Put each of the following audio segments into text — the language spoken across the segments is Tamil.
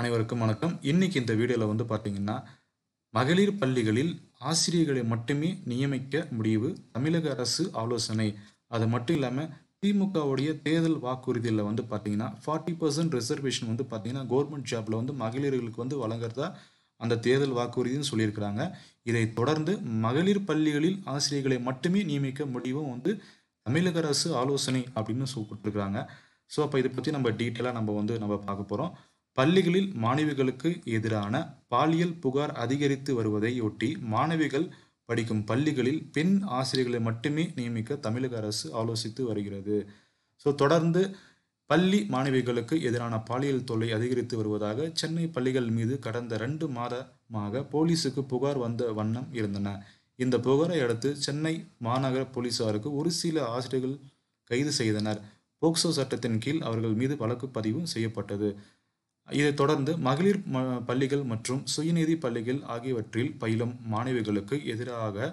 அனைவருக்கும் வணக்கம் இன்றைக்கி இந்த வீடியோவில் வந்து பார்த்திங்கன்னா மகளிர் பள்ளிகளில் ஆசிரியர்களை மட்டுமே நியமிக்க முடிவு தமிழக அரசு ஆலோசனை அது மட்டும் இல்லாமல் திமுகவுடைய தேர்தல் வாக்குறுதியில் வந்து பார்த்திங்கன்னா ஃபார்ட்டி ரிசர்வேஷன் வந்து பார்த்திங்கன்னா கவர்மெண்ட் ஜாப்பில் வந்து மகளிர்களுக்கு வந்து வழங்குறதா அந்த தேர்தல் வாக்குறுதின்னு சொல்லியிருக்கிறாங்க இதை தொடர்ந்து மகளிர் பள்ளிகளில் ஆசிரியர்களை மட்டுமே நியமிக்க முடிவும் வந்து தமிழக அரசு ஆலோசனை அப்படின்னு சொல்லிட்டுருக்குறாங்க ஸோ அப்போ இதை பற்றி நம்ம டீட்டெயிலாக நம்ம வந்து நம்ம பார்க்க போகிறோம் பள்ளிகளில் மாணவிகளுக்கு எதிரான பாலியல் புகார் அதிகரித்து வருவதையொட்டி மாணவிகள் படிக்கும் பள்ளிகளில் பெண் ஆசிரியர்களை மட்டுமே நியமிக்க தமிழக அரசு ஆலோசித்து வருகிறது ஸோ தொடர்ந்து பள்ளி மாணவிகளுக்கு எதிரான பாலியல் தொல்லை அதிகரித்து வருவதாக சென்னை பள்ளிகள் மீது கடந்த ரெண்டு மாதமாக போலீஸுக்கு புகார் வந்த வண்ணம் இருந்தன இந்த புகாரை அடுத்து சென்னை மாநகர போலீசாருக்கு ஒரு சில ஆசிரியர்கள் கைது செய்தனர் போக்சோ சட்டத்தின் கீழ் அவர்கள் மீது வழக்கு பதிவு செய்யப்பட்டது இதைத் தொடர்ந்து மகளிர் பள்ளிகள் மற்றும் சுயநிதி பள்ளிகள் ஆகியவற்றில் பயிலும் மாணவிகளுக்கு எதிராக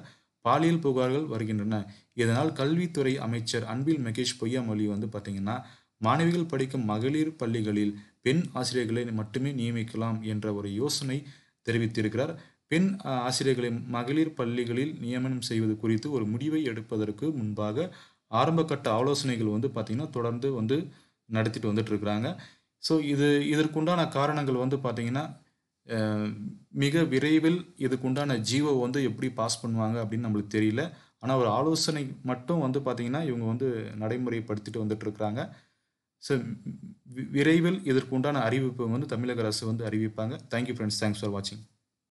பாலியல் புகார்கள் வருகின்றன இதனால் கல்வித்துறை அமைச்சர் அன்பில் மகேஷ் பொய்யாமொழி வந்து பார்த்திங்கன்னா மாணவிகள் படிக்கும் மகளிர் பள்ளிகளில் பெண் ஆசிரியர்களை மட்டுமே நியமிக்கலாம் என்ற ஒரு யோசனை தெரிவித்திருக்கிறார் பெண் ஆசிரியர்களை மகளிர் பள்ளிகளில் நியமனம் செய்வது குறித்து ஒரு முடிவை எடுப்பதற்கு முன்பாக ஆரம்பகட்ட ஆலோசனைகள் வந்து பார்த்திங்கன்னா தொடர்ந்து வந்து நடத்திட்டு வந்துட்டு இருக்கிறாங்க ஸோ இது இதற்குண்டான காரணங்கள் வந்து பார்த்திங்கன்னா மிக விரைவில் இதுக்குண்டான ஜீவோ வந்து எப்படி பாஸ் பண்ணுவாங்க அப்படின்னு நம்மளுக்கு தெரியல ஆனால் ஒரு ஆலோசனை மட்டும் வந்து பார்த்திங்கன்னா இவங்க வந்து நடைமுறைப்படுத்திட்டு வந்துட்டுருக்குறாங்க ஸோ விரைவில் இதற்குண்டான அறிவிப்பு வந்து தமிழக அரசு வந்து அறிவிப்பாங்க தேங்க்யூ ஃப்ரெண்ட்ஸ் தேங்க்ஸ் ஃபார் வாட்சிங்